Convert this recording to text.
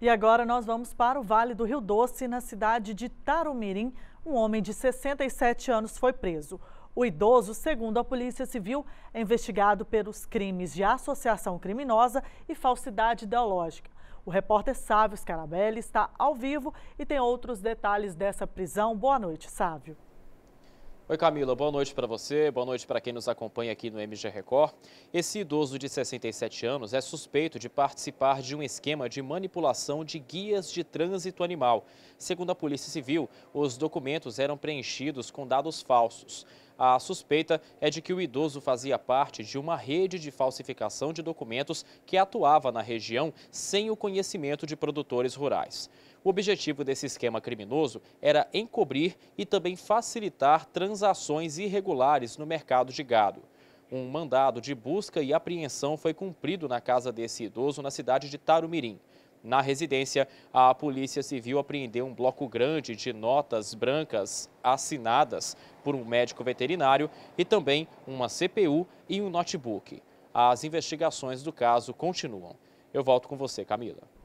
E agora nós vamos para o Vale do Rio Doce, na cidade de Tarumirim. Um homem de 67 anos foi preso. O idoso, segundo a Polícia Civil, é investigado pelos crimes de associação criminosa e falsidade ideológica. O repórter Sávio Scarabelli está ao vivo e tem outros detalhes dessa prisão. Boa noite, Sávio. Oi Camila, boa noite para você, boa noite para quem nos acompanha aqui no MG Record. Esse idoso de 67 anos é suspeito de participar de um esquema de manipulação de guias de trânsito animal. Segundo a Polícia Civil, os documentos eram preenchidos com dados falsos. A suspeita é de que o idoso fazia parte de uma rede de falsificação de documentos que atuava na região sem o conhecimento de produtores rurais. O objetivo desse esquema criminoso era encobrir e também facilitar transações irregulares no mercado de gado. Um mandado de busca e apreensão foi cumprido na casa desse idoso na cidade de Tarumirim. Na residência, a Polícia Civil apreendeu um bloco grande de notas brancas assinadas por um médico veterinário e também uma CPU e um notebook. As investigações do caso continuam. Eu volto com você, Camila.